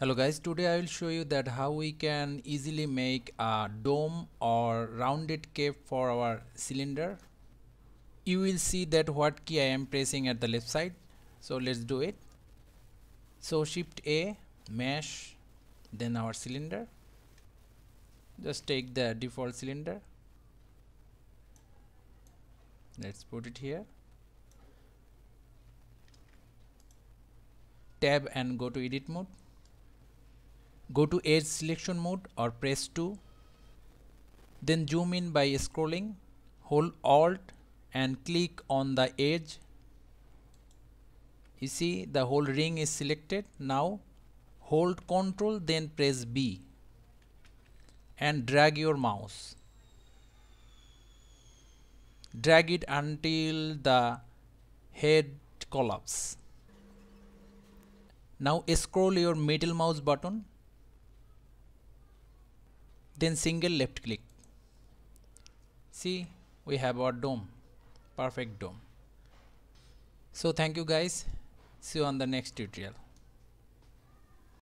hello guys today i will show you that how we can easily make a dome or rounded cape for our cylinder you will see that what key i am pressing at the left side so let's do it so shift a mesh then our cylinder just take the default cylinder let's put it here tab and go to edit mode Go to edge selection mode or press 2. Then zoom in by scrolling, hold alt and click on the edge. You see the whole ring is selected. Now hold Ctrl then press B and drag your mouse. Drag it until the head collapse. Now scroll your middle mouse button then single left click see we have our dome perfect dome so thank you guys see you on the next tutorial